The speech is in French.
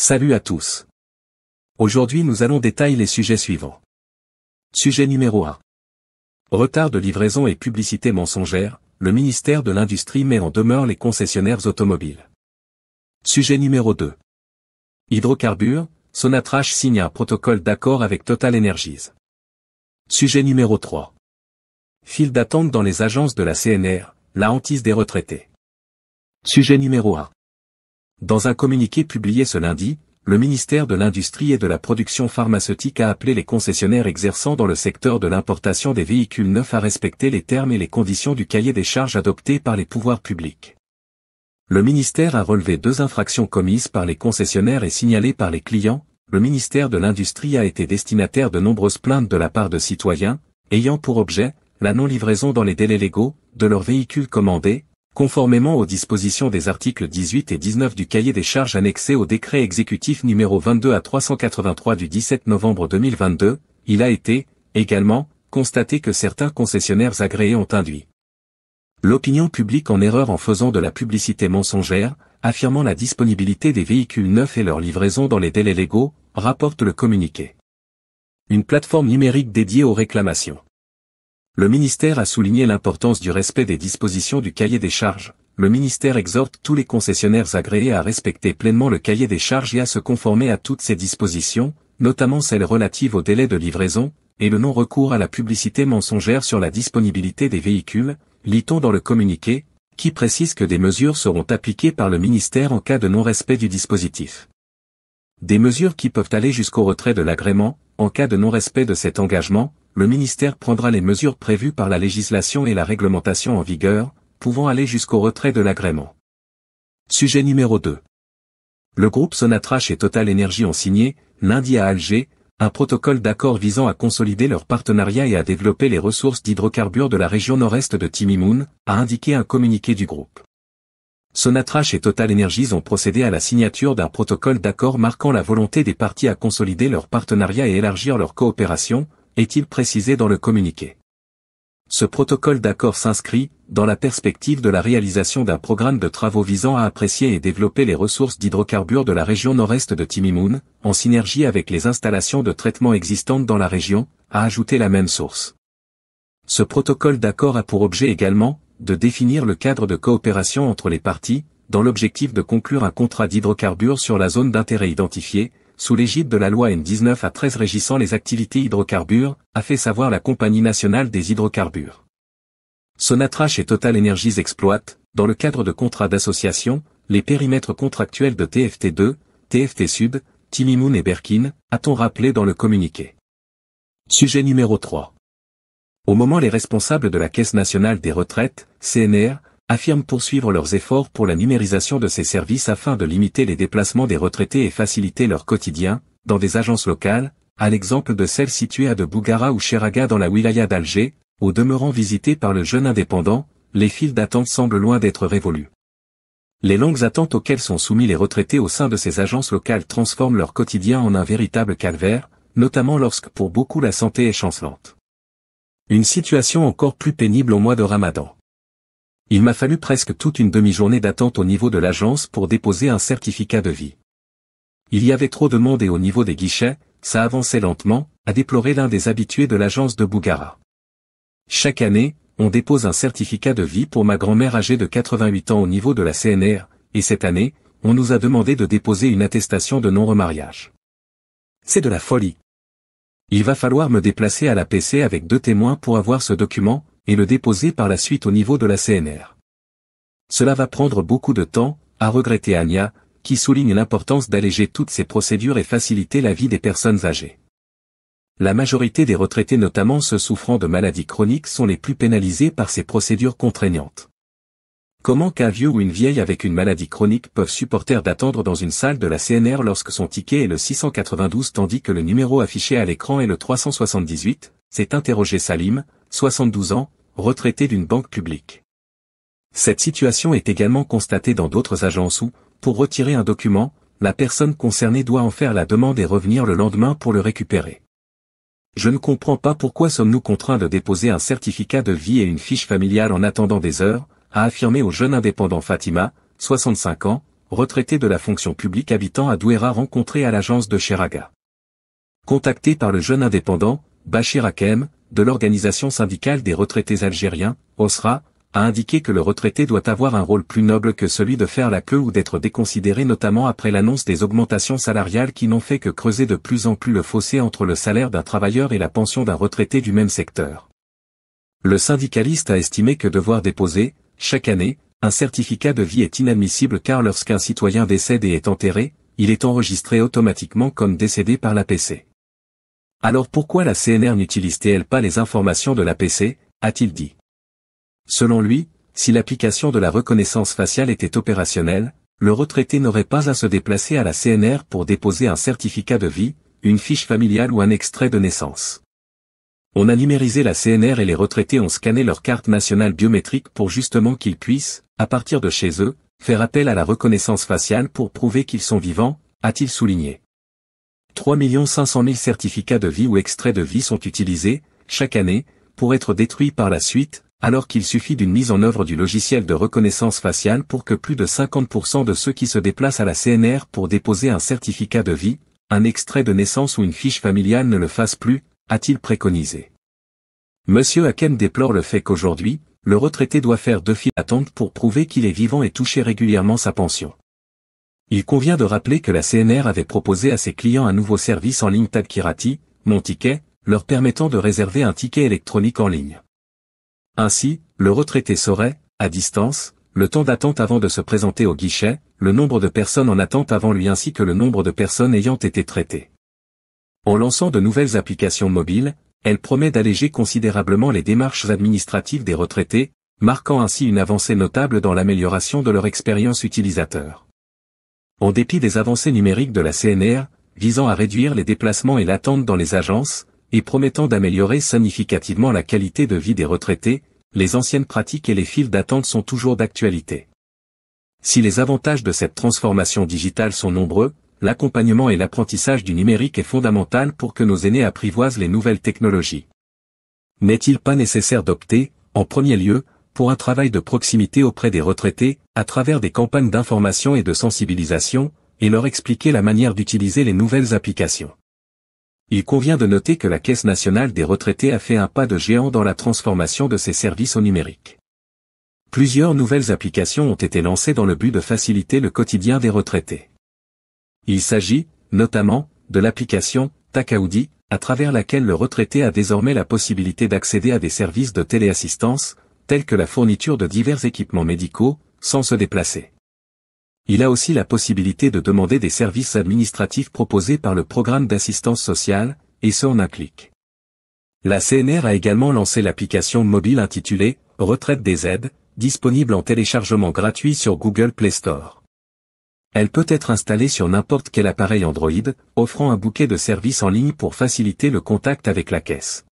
Salut à tous. Aujourd'hui nous allons détailler les sujets suivants. Sujet numéro 1. Retard de livraison et publicité mensongère, le ministère de l'Industrie met en demeure les concessionnaires automobiles. Sujet numéro 2. Hydrocarbures, Sonatrach signe un protocole d'accord avec Total Energies. Sujet numéro 3. File d'attente dans les agences de la CNR, la hantise des retraités. Sujet numéro 1. Dans un communiqué publié ce lundi, le ministère de l'Industrie et de la Production pharmaceutique a appelé les concessionnaires exerçant dans le secteur de l'importation des véhicules neufs à respecter les termes et les conditions du cahier des charges adopté par les pouvoirs publics. Le ministère a relevé deux infractions commises par les concessionnaires et signalées par les clients. Le ministère de l'Industrie a été destinataire de nombreuses plaintes de la part de citoyens, ayant pour objet, la non-livraison dans les délais légaux, de leurs véhicules commandés, conformément aux dispositions des articles 18 et 19 du cahier des charges annexé au décret exécutif numéro 22 à 383 du 17 novembre 2022, il a été, également, constaté que certains concessionnaires agréés ont induit l'opinion publique en erreur en faisant de la publicité mensongère, affirmant la disponibilité des véhicules neufs et leur livraison dans les délais légaux, rapporte le communiqué. Une plateforme numérique dédiée aux réclamations le ministère a souligné l'importance du respect des dispositions du cahier des charges. Le ministère exhorte tous les concessionnaires agréés à respecter pleinement le cahier des charges et à se conformer à toutes ces dispositions, notamment celles relatives au délai de livraison, et le non-recours à la publicité mensongère sur la disponibilité des véhicules, lit-on dans le communiqué, qui précise que des mesures seront appliquées par le ministère en cas de non-respect du dispositif. Des mesures qui peuvent aller jusqu'au retrait de l'agrément, en cas de non-respect de cet engagement, le ministère prendra les mesures prévues par la législation et la réglementation en vigueur, pouvant aller jusqu'au retrait de l'agrément. Sujet numéro 2. Le groupe Sonatrach et Total Energy ont signé, lundi à Alger, un protocole d'accord visant à consolider leur partenariat et à développer les ressources d'hydrocarbures de la région nord-est de Timimoun, a indiqué un communiqué du groupe. Sonatrach et Total Energies ont procédé à la signature d'un protocole d'accord marquant la volonté des parties à consolider leur partenariat et élargir leur coopération, est-il précisé dans le communiqué. Ce protocole d'accord s'inscrit, dans la perspective de la réalisation d'un programme de travaux visant à apprécier et développer les ressources d'hydrocarbures de la région nord-est de Timimoun, en synergie avec les installations de traitement existantes dans la région, a ajouté la même source. Ce protocole d'accord a pour objet également, de définir le cadre de coopération entre les parties, dans l'objectif de conclure un contrat d'hydrocarbures sur la zone d'intérêt identifiée, sous l'égide de la loi N19 à 13 régissant les activités hydrocarbures, a fait savoir la Compagnie nationale des hydrocarbures. Sonatrach et Total Energies exploitent, dans le cadre de contrats d'association, les périmètres contractuels de TFT2, TFT Sud, Timimoun et Berkin, a-t-on rappelé dans le communiqué. Sujet numéro 3. Au moment les responsables de la Caisse nationale des retraites, CNR, affirment poursuivre leurs efforts pour la numérisation de ces services afin de limiter les déplacements des retraités et faciliter leur quotidien, dans des agences locales, à l'exemple de celles situées à de Bougara ou Cheraga dans la wilaya d'Alger, au demeurant visité par le jeune indépendant, les files d'attente semblent loin d'être révolues. Les longues attentes auxquelles sont soumis les retraités au sein de ces agences locales transforment leur quotidien en un véritable calvaire, notamment lorsque pour beaucoup la santé est chancelante. Une situation encore plus pénible au mois de Ramadan. Il m'a fallu presque toute une demi-journée d'attente au niveau de l'agence pour déposer un certificat de vie. Il y avait trop de monde et au niveau des guichets, ça avançait lentement, a déploré l'un des habitués de l'agence de Bougara. Chaque année, on dépose un certificat de vie pour ma grand-mère âgée de 88 ans au niveau de la CNR, et cette année, on nous a demandé de déposer une attestation de non-remariage. C'est de la folie. Il va falloir me déplacer à la PC avec deux témoins pour avoir ce document, et le déposer par la suite au niveau de la CNR. Cela va prendre beaucoup de temps, a regretté Anya, qui souligne l'importance d'alléger toutes ces procédures et faciliter la vie des personnes âgées. La majorité des retraités notamment ceux souffrant de maladies chroniques sont les plus pénalisés par ces procédures contraignantes. Comment qu'un vieux ou une vieille avec une maladie chronique peuvent supporter d'attendre dans une salle de la CNR lorsque son ticket est le 692 tandis que le numéro affiché à l'écran est le 378 s'est interrogé Salim, 72 ans, retraité d'une banque publique. Cette situation est également constatée dans d'autres agences où, pour retirer un document, la personne concernée doit en faire la demande et revenir le lendemain pour le récupérer. Je ne comprends pas pourquoi sommes-nous contraints de déposer un certificat de vie et une fiche familiale en attendant des heures, a affirmé au jeune indépendant Fatima, 65 ans, retraité de la fonction publique habitant à Douera rencontré à l'agence de Cheraga. Contacté par le jeune indépendant, Bachir Akem, de l'Organisation syndicale des retraités algériens, OSRA, a indiqué que le retraité doit avoir un rôle plus noble que celui de faire la queue ou d'être déconsidéré notamment après l'annonce des augmentations salariales qui n'ont fait que creuser de plus en plus le fossé entre le salaire d'un travailleur et la pension d'un retraité du même secteur. Le syndicaliste a estimé que devoir déposer, chaque année, un certificat de vie est inadmissible car lorsqu'un citoyen décède et est enterré, il est enregistré automatiquement comme décédé par l'APC. Alors pourquoi la CNR n'utilise-t-elle pas les informations de la PC, a-t-il dit. Selon lui, si l'application de la reconnaissance faciale était opérationnelle, le retraité n'aurait pas à se déplacer à la CNR pour déposer un certificat de vie, une fiche familiale ou un extrait de naissance. On a numérisé la CNR et les retraités ont scanné leur carte nationale biométrique pour justement qu'ils puissent, à partir de chez eux, faire appel à la reconnaissance faciale pour prouver qu'ils sont vivants, a-t-il souligné. 3 500 000 certificats de vie ou extraits de vie sont utilisés, chaque année, pour être détruits par la suite, alors qu'il suffit d'une mise en œuvre du logiciel de reconnaissance faciale pour que plus de 50% de ceux qui se déplacent à la CNR pour déposer un certificat de vie, un extrait de naissance ou une fiche familiale ne le fassent plus, a-t-il préconisé. Monsieur Hakem déplore le fait qu'aujourd'hui, le retraité doit faire deux files d'attente pour prouver qu'il est vivant et toucher régulièrement sa pension. Il convient de rappeler que la CNR avait proposé à ses clients un nouveau service en ligne Tabkirati, Mon Ticket, leur permettant de réserver un ticket électronique en ligne. Ainsi, le retraité saurait, à distance, le temps d'attente avant de se présenter au guichet, le nombre de personnes en attente avant lui ainsi que le nombre de personnes ayant été traitées. En lançant de nouvelles applications mobiles, elle promet d'alléger considérablement les démarches administratives des retraités, marquant ainsi une avancée notable dans l'amélioration de leur expérience utilisateur. En dépit des avancées numériques de la CNR, visant à réduire les déplacements et l'attente dans les agences, et promettant d'améliorer significativement la qualité de vie des retraités, les anciennes pratiques et les files d'attente sont toujours d'actualité. Si les avantages de cette transformation digitale sont nombreux, l'accompagnement et l'apprentissage du numérique est fondamental pour que nos aînés apprivoisent les nouvelles technologies. N'est-il pas nécessaire d'opter, en premier lieu, pour un travail de proximité auprès des retraités, à travers des campagnes d'information et de sensibilisation, et leur expliquer la manière d'utiliser les nouvelles applications. Il convient de noter que la Caisse nationale des retraités a fait un pas de géant dans la transformation de ses services au numérique. Plusieurs nouvelles applications ont été lancées dans le but de faciliter le quotidien des retraités. Il s'agit, notamment, de l'application Takaoudi, à travers laquelle le retraité a désormais la possibilité d'accéder à des services de téléassistance, Telle que la fourniture de divers équipements médicaux, sans se déplacer. Il a aussi la possibilité de demander des services administratifs proposés par le programme d'assistance sociale, et ce en un clic. La CNR a également lancé l'application mobile intitulée « Retraite des aides », disponible en téléchargement gratuit sur Google Play Store. Elle peut être installée sur n'importe quel appareil Android, offrant un bouquet de services en ligne pour faciliter le contact avec la caisse.